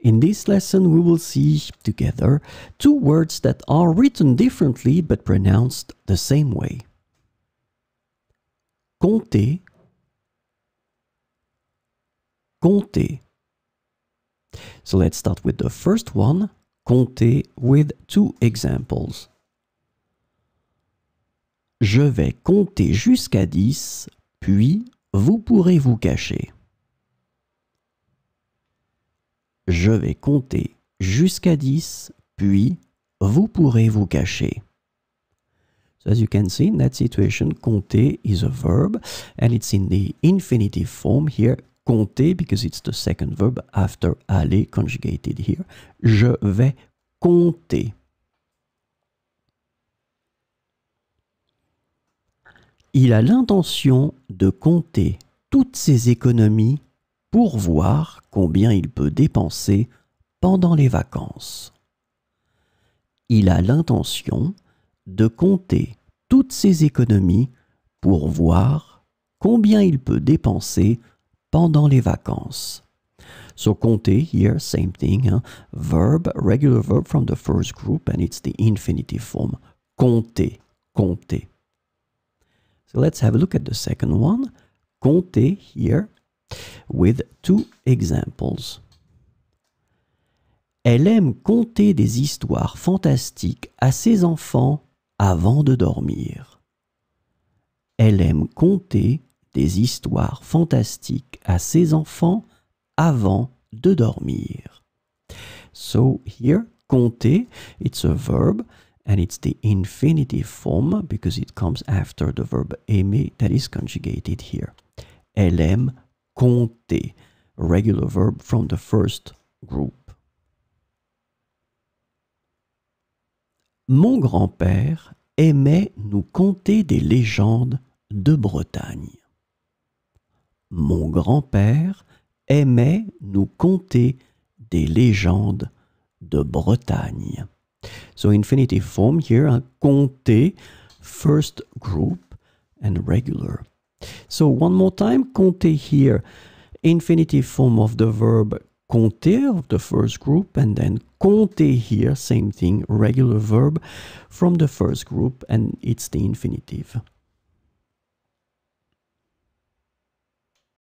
In this lesson, we will see together two words that are written differently but pronounced the same way. Compter, compter. So let's start with the first one, compter, with two examples. Je vais compter jusqu'à 10, puis vous pourrez vous cacher. Je vais compter jusqu'à 10, puis vous pourrez vous cacher. So as you can see, in that situation, compter is a verb, and it's in the infinitive form here, compter, because it's the second verb after aller, conjugated here. Je vais compter. Il a l'intention de compter toutes ses économies pour voir combien il peut dépenser pendant les vacances. Il a l'intention de compter toutes ses économies pour voir combien il peut dépenser pendant les vacances. So compter here, same thing, hein. verb, regular verb from the first group, and it's the infinitive form. Compter, compter. So let's have a look at the second one. Compter here, with two examples. Elle aime compter des histoires fantastiques à ses enfants avant de dormir. Elle aime compter des histoires fantastiques à ses enfants avant de dormir. So here, compter, it's a verb and it's the infinitive form because it comes after the verb aimer that is conjugated here. Elle aime compter. Regular verb from the first group. Mon grand-père aimait nous compter des légendes de Bretagne. Mon grand-père aimait nous compter des légendes de Bretagne. So infinitive form here, un hein, conter, first group and regular. So one more time, compter here, infinitive form of the verb compter of the first group and then compter here, same thing, regular verb from the first group and it's the infinitive.